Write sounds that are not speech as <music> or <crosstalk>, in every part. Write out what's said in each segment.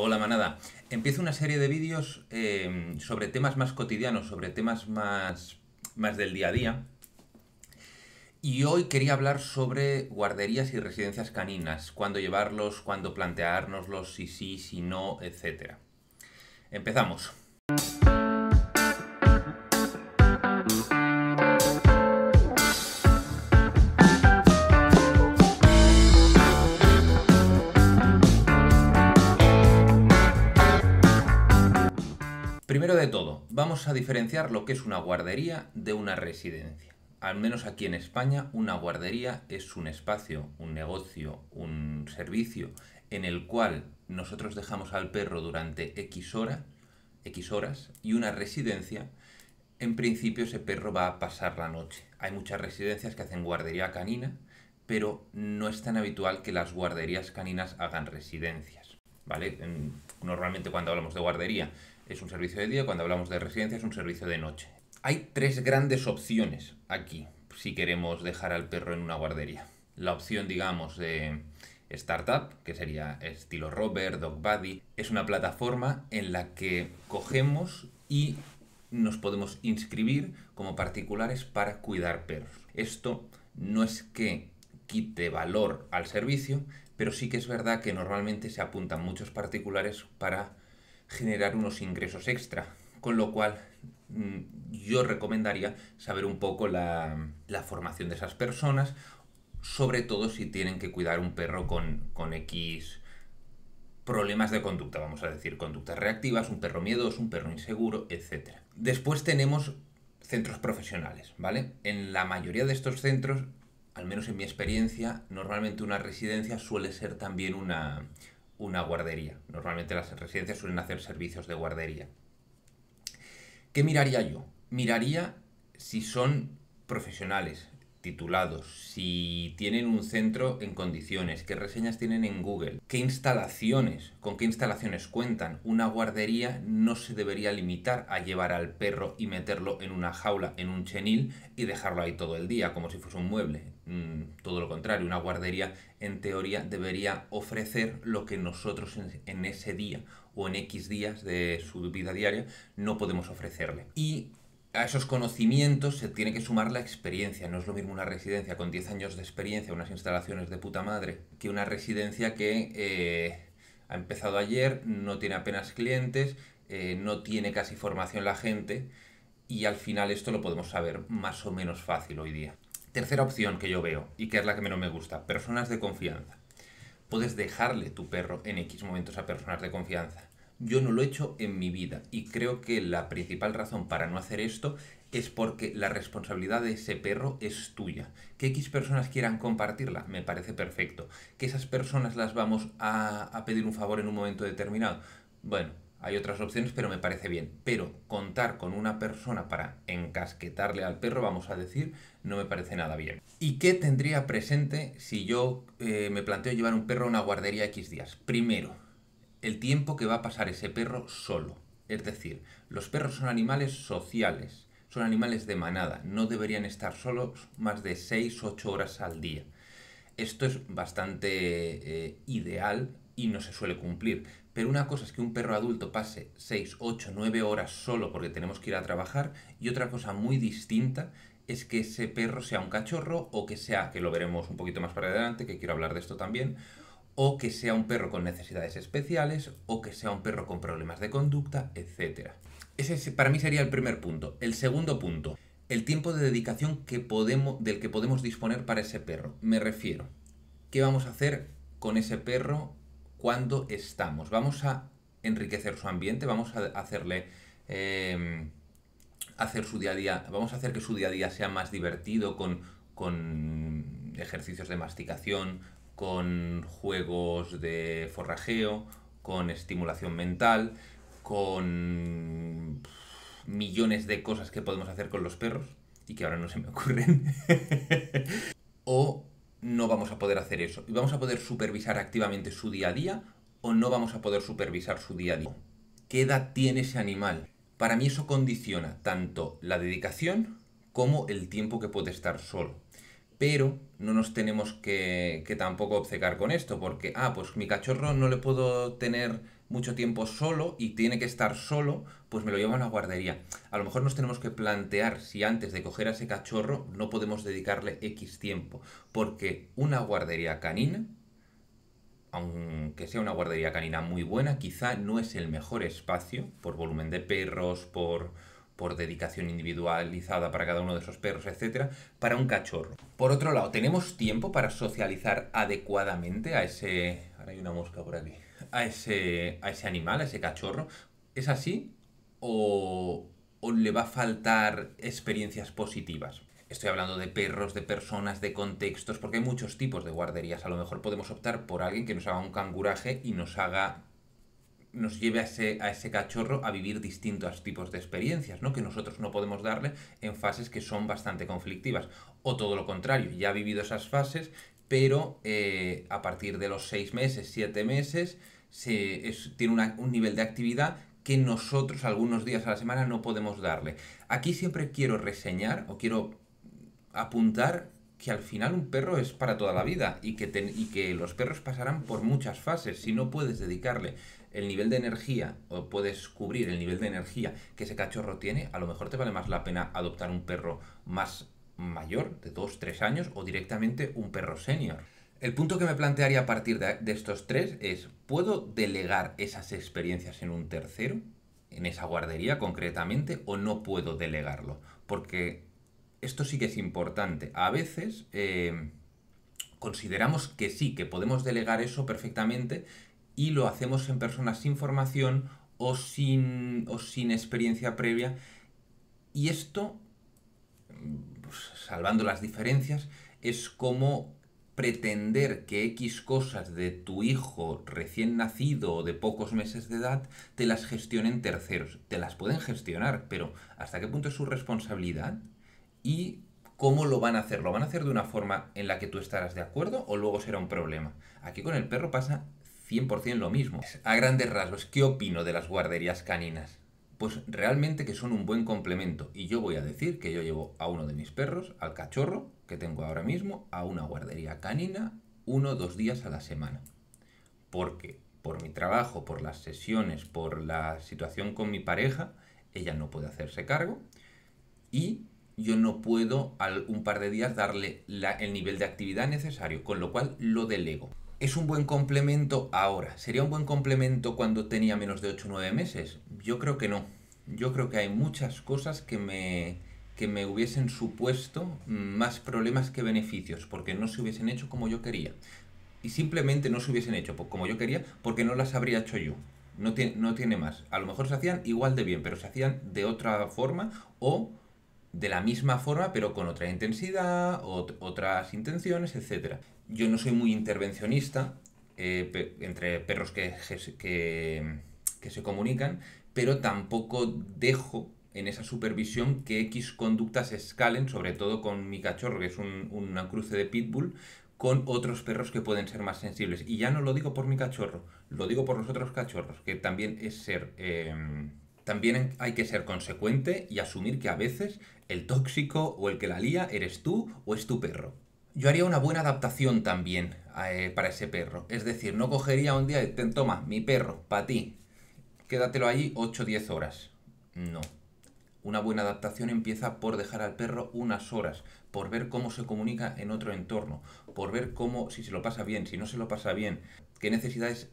Hola manada, empiezo una serie de vídeos eh, sobre temas más cotidianos, sobre temas más, más del día a día. Y hoy quería hablar sobre guarderías y residencias caninas, cuándo llevarlos, cuándo planteárnoslos, si sí, si no, etc. Empezamos. todo, vamos a diferenciar lo que es una guardería de una residencia. Al menos aquí en España, una guardería es un espacio, un negocio, un servicio en el cual nosotros dejamos al perro durante X horas, X horas y una residencia, en principio ese perro va a pasar la noche. Hay muchas residencias que hacen guardería canina, pero no es tan habitual que las guarderías caninas hagan residencias, ¿vale? Normalmente cuando hablamos de guardería es un servicio de día, cuando hablamos de residencia es un servicio de noche. Hay tres grandes opciones aquí si queremos dejar al perro en una guardería. La opción, digamos, de startup, que sería estilo Robert, Dog Buddy, es una plataforma en la que cogemos y nos podemos inscribir como particulares para cuidar perros. Esto no es que quite valor al servicio, pero sí que es verdad que normalmente se apuntan muchos particulares para generar unos ingresos extra. Con lo cual, mm, yo recomendaría saber un poco la, formación de esas personas, sobre todo si tienen que cuidar un perro con, con X problemas de conducta, vamos a decir, conductas reactivas, un perro miedoso, un perro inseguro, etc. Después tenemos centros profesionales, ¿vale? En la mayoría de estos centros, al menos en mi experiencia, normalmente una residencia suele ser también una, una guardería. Normalmente las residencias suelen hacer servicios de guardería. ¿Qué miraría yo? Miraría si son profesionales, titulados, si tienen un centro en condiciones, qué reseñas tienen en Google, qué instalaciones, con qué instalaciones cuentan. Una guardería no se debería limitar a llevar al perro y meterlo en una jaula, en un chenil y dejarlo ahí todo el día como si fuese un mueble. Mm, todo lo contrario, una guardería en teoría debería ofrecer lo que nosotros en, ese día o en X días de su vida diaria no podemos ofrecerle. Y a esos conocimientos se tiene que sumar la experiencia. No es lo mismo una residencia con 10 años de experiencia, unas instalaciones de puta madre, que una residencia que eh, ha empezado ayer, no tiene apenas clientes, eh, no tiene casi formación la gente y al final esto lo podemos saber más o menos fácil hoy día. Tercera opción que yo veo y que es la que menos me gusta, personas de confianza. Puedes dejarle tu perro en X momentos a personas de confianza yo no lo he hecho en mi vida y creo que la principal razón para no hacer esto es porque la responsabilidad de ese perro es tuya. Que X personas quieran compartirla, me parece perfecto. Que esas personas las vamos a, pedir un favor en un momento determinado, bueno, hay otras opciones, pero me parece bien. Pero contar con una persona para encasquetarle al perro, vamos a decir, no me parece nada bien. ¿Y qué tendría presente si yo eh, me planteo llevar un perro a una guardería X días? Primero, el tiempo que va a pasar ese perro solo. Es decir, los perros son animales sociales, son animales de manada, no deberían estar solos más de 6-8 horas al día. Esto es bastante eh, ideal y no se suele cumplir. Pero una cosa es que un perro adulto pase 6, 8, 9 horas solo porque tenemos que ir a trabajar y otra cosa muy distinta es que ese perro sea un cachorro o que sea, que lo veremos un poquito más para adelante, que quiero hablar de esto también, o que sea un perro con necesidades especiales, o que sea un perro con problemas de conducta, etc. Ese para mí sería el primer punto. El segundo punto, el tiempo de dedicación que podemos, del que podemos disponer para ese perro. Me refiero, ¿qué vamos a hacer con ese perro cuando estamos? ¿Vamos a enriquecer su ambiente? ¿Vamos a hacerle... Em, hacer su día a día, vamos a hacer que su día a día sea más divertido con, con ejercicios de masticación, con juegos de forrajeo, con estimulación mental, con millones de cosas que podemos hacer con los perros y que ahora no se me ocurren. <laughs> o no vamos a poder hacer eso. Y vamos a poder supervisar activamente su día a día o no vamos a poder supervisar su día a día. ¿Qué edad tiene ese animal? Para mí eso condiciona tanto la dedicación como el tiempo que puede estar solo pero no nos tenemos que, tampoco obcecar con esto, porque, ah, pues mi cachorro no le puedo tener mucho tiempo solo y tiene que estar solo, pues me lo llevo a la guardería. A lo mejor nos tenemos que plantear si antes de coger a ese cachorro no podemos dedicarle X tiempo, porque una guardería canina, aunque sea una guardería canina muy buena, quizá no es el mejor espacio por volumen de perros, por por dedicación individualizada para cada uno de esos perros, etcétera, para un cachorro. Por otro lado, ¿tenemos tiempo para socializar adecuadamente a ese. Ahora hay una mosca por aquí. A ese, a ese animal, a ese cachorro? ¿Es así? ¿O, ¿O le va a faltar experiencias positivas? Estoy hablando de perros, de personas, de contextos, porque hay muchos tipos de guarderías. A lo mejor podemos optar por alguien que nos haga un canguraje y nos haga nos lleve a ese, cachorro a vivir distintos tipos de experiencias, ¿no? Que nosotros no podemos darle en fases que son bastante conflictivas. O todo lo contrario, ya ha vivido esas fases, pero eh, a partir de los seis meses, siete meses, se, tiene un nivel de actividad que nosotros algunos días a la semana no podemos darle. Aquí siempre quiero reseñar o quiero apuntar que al final un perro es para toda la vida y que los perros pasarán por muchas fases. Si no puedes dedicarle el nivel de energía, o puedes cubrir el nivel de energía que ese cachorro tiene, a lo mejor te vale más la pena adoptar un perro más mayor, de 2, 3 años, o directamente un perro senior. El punto que me plantearía a partir de, estos tres es, ¿puedo delegar esas experiencias en un tercero? en esa guardería concretamente o no puedo delegarlo. Porque esto sí que es importante. A veces eh, consideramos que sí, que podemos delegar eso perfectamente y lo hacemos en personas sin formación o sin, o sin experiencia previa. Y esto, pues, salvando las diferencias, es como pretender que X cosas de tu hijo recién nacido o de pocos meses de edad te las gestionen terceros. Te las pueden gestionar, pero ¿hasta qué punto es su responsabilidad? Y cómo lo van a hacer. ¿Lo van a hacer de una forma en la que tú estarás de acuerdo o luego será un problema? Aquí con el perro pasa 100% lo mismo. A grandes rasgos, ¿qué opino de las guarderías caninas? Pues realmente que son un buen complemento. Y yo voy a decir que yo llevo a uno de mis perros, al cachorro que tengo ahora mismo, a una guardería canina uno o dos días a la semana. Porque por mi trabajo, por las sesiones, por la situación con mi pareja, ella no puede hacerse cargo. Y yo no puedo al un par de días darle el nivel de actividad necesario, con lo cual lo delego es un buen complemento ahora. ¿Sería un buen complemento cuando tenía menos de 8 o 9 meses? Yo creo que no. Yo creo que hay muchas cosas que me, que me hubiesen supuesto más problemas que beneficios, porque no se hubiesen hecho como yo quería. Y simplemente no se hubiesen hecho como yo quería porque no las habría hecho yo. No tiene, no tiene más. A lo mejor se hacían igual de bien, pero se hacían de otra forma o de la misma forma, pero con otra intensidad, otras intenciones, etcétera yo no soy muy intervencionista eh, entre perros que, que, se comunican, pero tampoco dejo en esa supervisión que X conductas escalen, sobre todo con mi cachorro, que es un, cruce de pitbull, con otros perros que pueden ser más sensibles. Y ya no lo digo por mi cachorro, lo digo por los otros cachorros, que también es ser... Em, también hay que ser consecuente y asumir que a veces el tóxico o el que la lía eres tú o es tu perro. Yo haría una buena adaptación también eh, para ese perro. Es decir, no cogería un día y te toma, mi perro, para ti, quédatelo ahí 8-10 horas. No. Una buena adaptación empieza por dejar al perro unas horas, por ver cómo se comunica en otro entorno, por ver cómo, si se lo pasa bien, si no se lo pasa bien, qué necesidades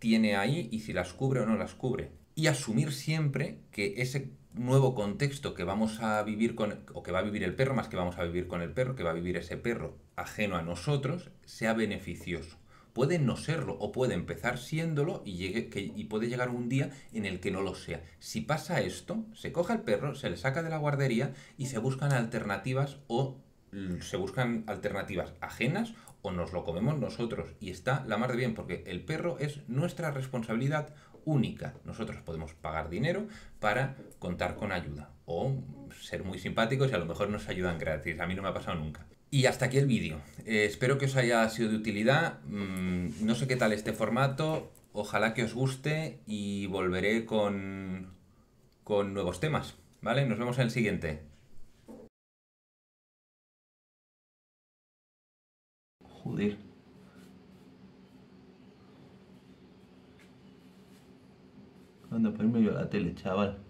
tiene ahí y si las cubre o no las cubre y asumir siempre que ese nuevo contexto que vamos a vivir con, o que va a vivir el perro, más que vamos a vivir con el perro, que va a vivir ese perro ajeno a nosotros, sea beneficioso. Puede no serlo o puede empezar siéndolo y, llegue, y puede llegar un día en el que no lo sea. Si pasa esto, se coge al perro, se le saca de la guardería y se buscan alternativas o se buscan alternativas ajenas o nos lo comemos nosotros y está la mar de bien porque el perro es nuestra responsabilidad única. Nosotros podemos pagar dinero para contar con ayuda o ser muy simpáticos y a lo mejor nos ayudan gratis. A mí no me ha pasado nunca. Y hasta aquí el vídeo. Eh, espero que os haya sido de utilidad. Mm, no sé qué tal este formato. Ojalá que os guste y volveré con, con nuevos temas. ¿Vale? Nos vemos en el siguiente. Joder. Anda, ponerme yo la tele, chaval.